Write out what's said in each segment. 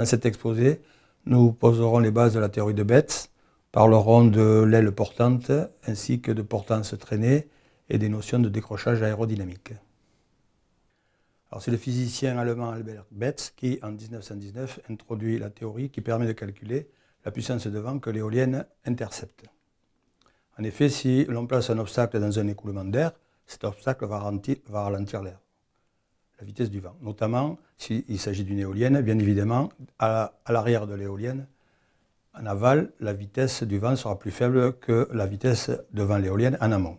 Dans cet exposé, nous poserons les bases de la théorie de Betz, parlerons de l'aile portante ainsi que de portance traînée et des notions de décrochage aérodynamique. c'est le physicien allemand Albert Betz qui, en 1919, introduit la théorie qui permet de calculer la puissance de vent que l'éolienne intercepte. En effet, si l'on place un obstacle dans un écoulement d'air, cet obstacle va ralentir l'air la vitesse du vent. Notamment, s'il s'agit d'une éolienne, bien évidemment, à, l'arrière de l'éolienne, en aval, la vitesse du vent sera plus faible que la vitesse devant l'éolienne en amont.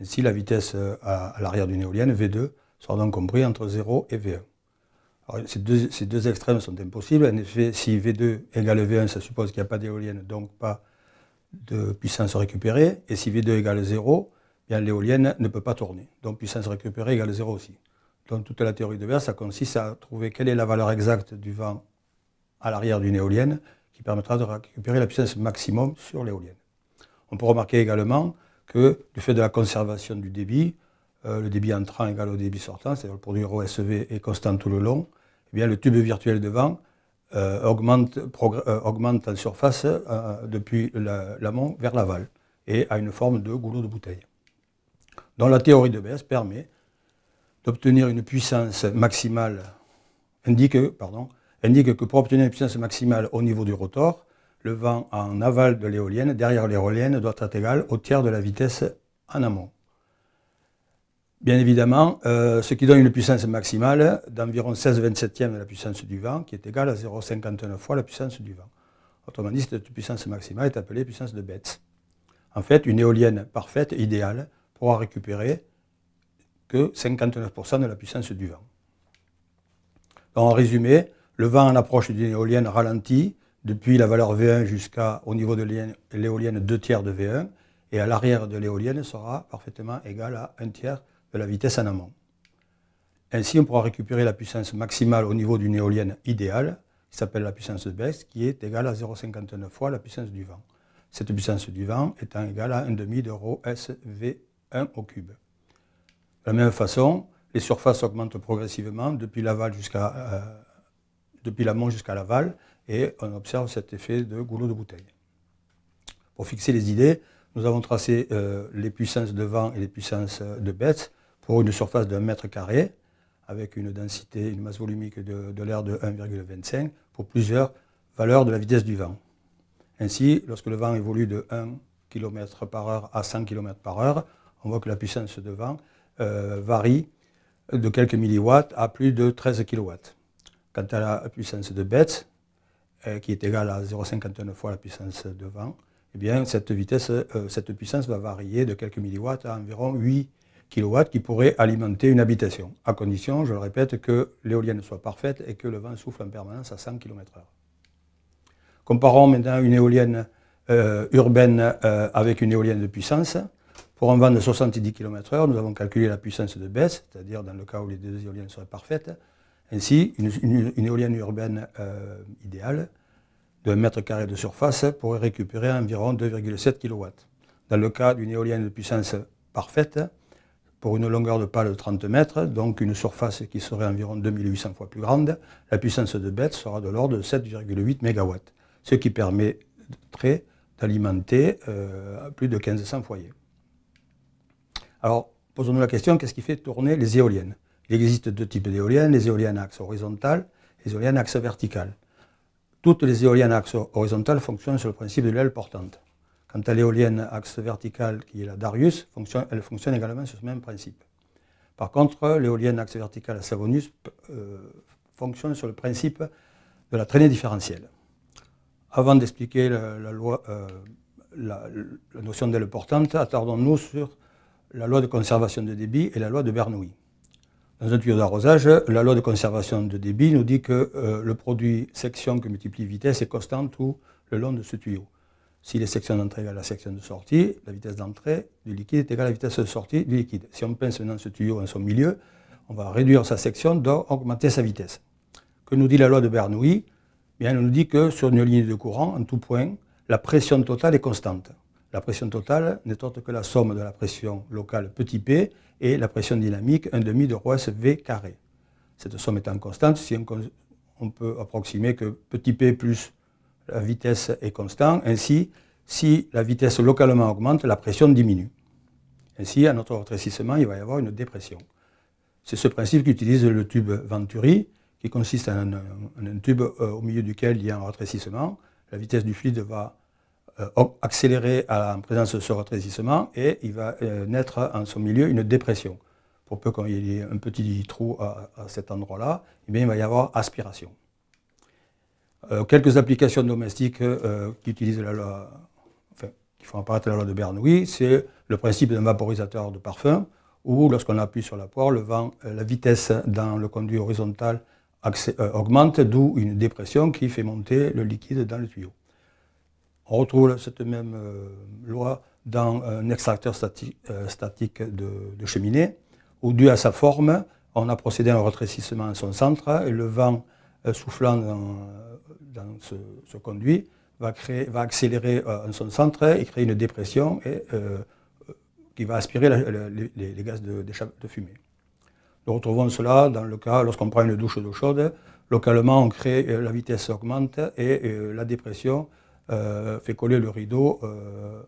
Ainsi, la vitesse euh, à, l'arrière d'une éolienne, V2, sera donc compris entre 0 et V1. ces, deux, extrêmes sont impossibles. En effet, si V2 égale V1, ça suppose qu'il n'y a pas d'éolienne, donc pas de puissance récupérée. Et si V2 égale 0, bien l'éolienne ne peut pas tourner. Donc puissance récupérée égale 0 aussi. Donc toute la théorie de verre, ça consiste à trouver quelle est la valeur exacte du vent à l'arrière d'une éolienne qui permettra de récupérer la puissance maximum sur l'éolienne. On peut remarquer également que du fait de la conservation du débit, euh, le débit entrant égale au débit sortant, c'est-à-dire le produit ROSV est constant tout le long, eh bien, le tube virtuel de vent euh, euh, augmente, en surface depuis l'amont vers l'aval et a une forme de goulot de bouteille. Donc la théorie de Bayes permet d'obtenir une puissance maximale indique, pardon, indique que pour obtenir une puissance maximale au niveau du rotor, le vent en aval de l'éolienne, derrière l'éolienne, doit être égal au tiers de la vitesse en amont. Bien évidemment, euh, ce qui donne une puissance maximale d'environ 16 e de la puissance du vent, qui est égale à 0,59 fois la puissance du vent. Autrement dit, cette puissance maximale est appelée puissance de Betz. En fait, une éolienne parfaite, idéale, pourra récupérer que 59% de la puissance du vent. en résumé, le vent en approche d'une éolienne ralentit depuis la valeur V1 jusqu'au niveau de l'éolienne 2 tiers de V1, et à l'arrière de l'éolienne sera parfaitement égal à 1 tiers de la vitesse en amont. Ainsi, on pourra récupérer la puissance maximale au niveau d'une éolienne idéale, qui s'appelle la puissance de baisse, qui est égale à 0,59 fois la puissance du vent. Cette puissance du vent étant égale à 1,5 de S SV1 au cube. De la même façon, les surfaces augmentent progressivement depuis l'aval jusqu'à euh, l'amont jusqu'à l'aval et on observe cet effet de goulot de bouteille. Pour fixer les idées, nous avons tracé euh, les puissances de vent et les puissances euh, de bêtes pour une surface d'un mètre carré avec une densité, une masse volumique de, de l'air de 1,25 pour plusieurs valeurs de la vitesse du vent. Ainsi, lorsque le vent évolue de 1 km par heure à 100 km par heure, on voit que la puissance de vent euh, varie de quelques milliwatts à plus de 13 kW. Quant à la puissance de Betz, euh, qui est égale à 0,59 fois la puissance de vent, eh bien, cette, vitesse, euh, cette puissance va varier de quelques milliwatts à environ 8 kW qui pourrait alimenter une habitation, à condition, je le répète, que l'éolienne soit parfaite et que le vent souffle en permanence à 100 km/h. Comparons maintenant une éolienne urbaine avec une éolienne de puissance. Pour un vent de 70 km/h, nous avons calculé la puissance de baisse, c'est-à-dire dans le cas où les deux éoliennes seraient parfaites. Ainsi, une, éolienne urbaine euh, idéale de 1 mètre carré de surface pourrait récupérer environ 2,7 kW. Dans le cas d'une éolienne de puissance parfaite, pour une longueur de pale de 30 mètres, donc une surface qui serait environ 2800 fois plus grande, la puissance de bête sera de l'ordre de 7,8 MW, ce qui permettrait d'alimenter euh, plus de 1500 foyers. Alors, posons-nous la question, qu'est-ce qui fait tourner les éoliennes Il existe deux types d'éoliennes, les éoliennes à axe horizontal et les éoliennes à axe vertical. Toutes les éoliennes à axe horizontal fonctionnent sur le principe de l'aile portante. Quant à l'éolienne axe vertical, qui est la Darius, elle fonctionne également sur ce même principe. Par contre, l'éolienne axe vertical à Savonus euh, fonctionne sur le principe de la traînée différentielle. Avant d'expliquer la, la, euh, la, notion d'aile portante, attardons-nous sur la loi de conservation de débit et la loi de Bernoulli. Dans un tuyau d'arrosage, la loi de conservation de débit nous dit que euh, le produit section que multiplie vitesse est constant tout le long de ce tuyau. Si les sections d'entrée égale la section de sortie, la vitesse d'entrée du liquide est égale à la vitesse de sortie du liquide. Si on pince maintenant ce tuyau en son milieu, on va réduire sa section, donc augmenter sa vitesse. Que nous dit la loi de Bernoulli eh Bien, Elle nous dit que sur une ligne de courant, en tout point, la pression totale est constante. La pression totale n'est autre que la somme de la pression locale petit p et la pression dynamique 1 demi de rho V carré. Cette somme étant constante, si on, peut approximer que petit p plus la vitesse est constante, ainsi si la vitesse localement augmente, la pression diminue. Ainsi, à notre retrécissement, il va y avoir une dépression. C'est ce principe qu'utilise le tube Venturi, qui consiste en un, tube euh, au milieu duquel il y a un retrécissement. La vitesse du fluide va euh, accéléré en présence de ce retraisissement et il va euh, naître en son milieu une dépression. Pour peu qu'il y ait un petit trou à, cet endroit-là, eh il va y avoir aspiration. Euh, quelques applications domestiques qui utilisent la font apparaître la loi de Bernoulli, c'est le principe d'un vaporisateur de parfum, où lorsqu'on appuie sur la poire, la vitesse dans le conduit horizontal augmente, d'où une dépression qui fait monter le liquide dans le tuyau. On retrouve cette même euh, loi dans un extracteur euh, statique de, cheminée, où, dû à sa forme, on a procédé à un retrécissement à son centre, et le vent euh, soufflant dans, ce, conduit va, créer, va accélérer en son centre et créer une dépression qui va aspirer les, gaz de, fumée. Nous retrouvons cela dans le cas lorsqu'on prend une douche d'eau chaude. Localement, on crée, la vitesse augmente et la dépression euh, fait coller le rideau euh,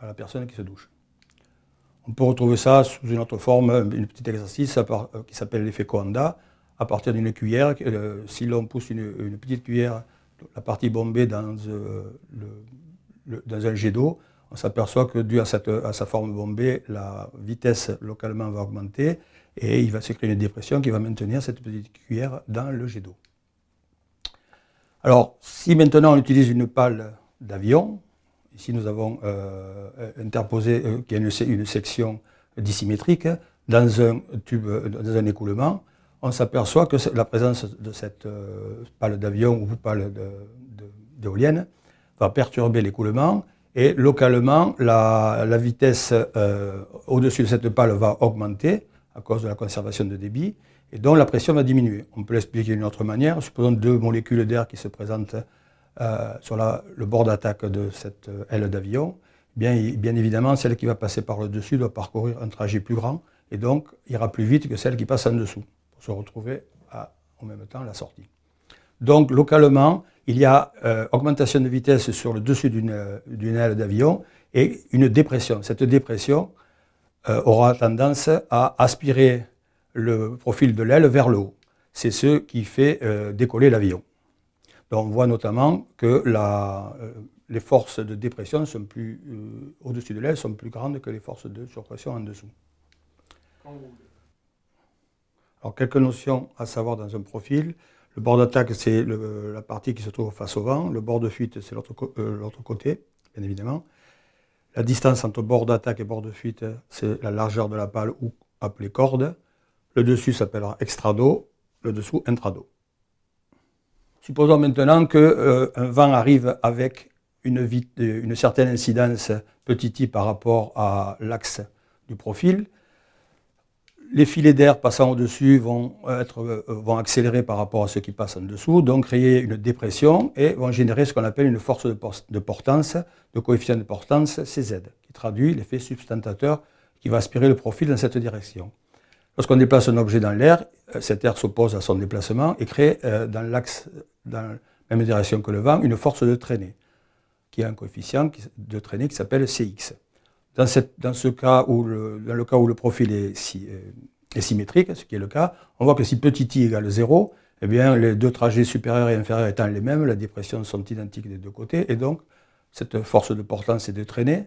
à la personne qui se douche. On peut retrouver ça sous une autre forme, un petit exercice euh, qui s'appelle l'effet Coanda. À partir d'une cuillère, si l'on pousse une, petite cuillère, la partie bombée dans, un jet d'eau, on s'aperçoit que dû à, à, sa forme bombée, la vitesse localement va augmenter et il va se créer une dépression qui va maintenir cette petite cuillère dans le jet d'eau. Alors, si maintenant on utilise une pale d'avion, ici nous avons euh, euh, interposé euh, une, section dissymétrique dans un tube, dans un écoulement, on s'aperçoit que la présence de cette pale d'avion ou pale d'éolienne va perturber l'écoulement et localement, la, vitesse au-dessus de cette pale va augmenter à cause de la conservation de débit et donc la pression va diminuer. On peut l'expliquer d'une autre manière. Supposons deux molécules d'air qui se présentent euh, sur le bord d'attaque de cette euh, aile d'avion. Bien, bien, évidemment, celle qui va passer par le dessus doit parcourir un trajet plus grand et donc ira plus vite que celle qui passe en dessous pour se retrouver en même temps à la sortie. Donc localement, il y a euh, augmentation de vitesse sur le dessus d'une aile d'avion et une dépression. Cette dépression aura tendance à aspirer le profil de l'aile vers le haut. C'est ce qui fait euh, décoller l'avion. on voit notamment que euh, les forces de dépression sont plus euh, au-dessus de l'aile sont plus grandes que les forces de surpression en dessous. Alors quelques notions à savoir dans un profil. Le bord d'attaque, c'est la partie qui se trouve face au vent. Le bord de fuite, c'est l'autre côté, bien évidemment. La distance entre bord d'attaque et bord de fuite, c'est la largeur de la pale ou appelée corde. Le dessus s'appellera extrado, le dessous intrado. Supposons maintenant qu'un euh, vent arrive avec euh, une, certaine incidence petit i par rapport à l'axe du profil. Les filets d'air passant au-dessus vont, euh, vont accélérer par rapport à ceux qui passent en dessous, donc créer une dépression et vont générer ce qu'on appelle une force de portance, de coefficient de portance CZ, qui traduit l'effet substantateur qui va aspirer le profil dans cette direction. Lorsqu'on déplace un objet dans l'air, euh, cet air s'oppose à son déplacement et crée euh, dans l'axe, dans la même direction que le vent, une force de traînée, qui a un coefficient de traînée qui s'appelle Cx. Dans, ce cas où le, dans le cas où le profil euh, est, symétrique, ce qui est le cas, on voit que si petit i égale 0, eh bien, les deux trajets supérieurs et inférieurs étant les mêmes, la dépression sont identiques des deux côtés, et donc cette force de portance et de traînée,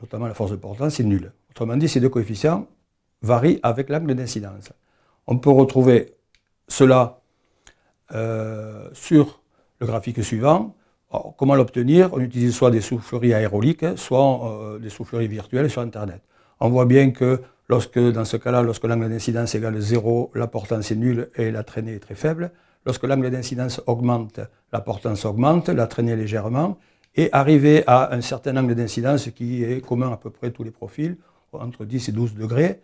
notamment la force de portance, est nulle. Autrement dit, ces deux coefficients varie avec l'angle d'incidence. On peut retrouver cela euh, sur le graphique suivant. comment l'obtenir On utilise soit des souffleries aéroliques, soit euh, des souffleries virtuelles sur Internet. On voit bien que lorsque, dans ce cas-là, lorsque l'angle d'incidence égale 0, la portance est nulle et la traînée est très faible. Lorsque l'angle d'incidence augmente, la portance augmente, la traînée légèrement. Et arriver à un certain angle d'incidence qui est commun à peu près tous les profils, entre 10 et 12 degrés,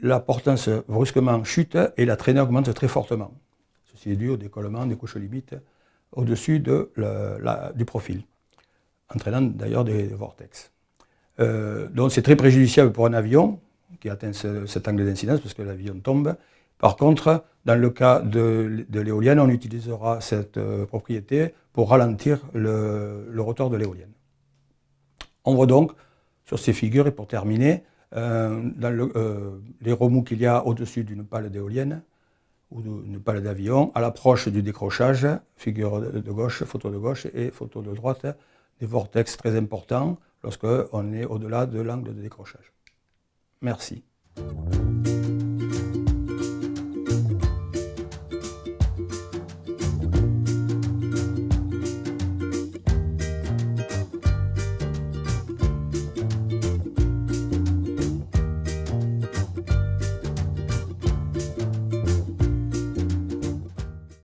la portance brusquement chute et la traînée augmente très fortement. Ceci est dû au décollement des couches limites au-dessus du profil, entraînant d'ailleurs des, vortex. Euh, donc c'est très préjudiciable pour un avion qui atteint cet angle d'incidence parce que l'avion tombe. Par contre, dans le cas de, l'éolienne, on utilisera cette euh, propriété pour ralentir le rotor de l'éolienne. On voit donc sur ces figures, et pour terminer, euh, dans euh, les remous qu'il y a au-dessus d'une pale d'éolienne ou d'une pale d'avion, à l'approche du décrochage, figure de gauche, photo de gauche et photo de droite, des vortex très importants lorsqu'on est au-delà de l'angle de décrochage. Merci.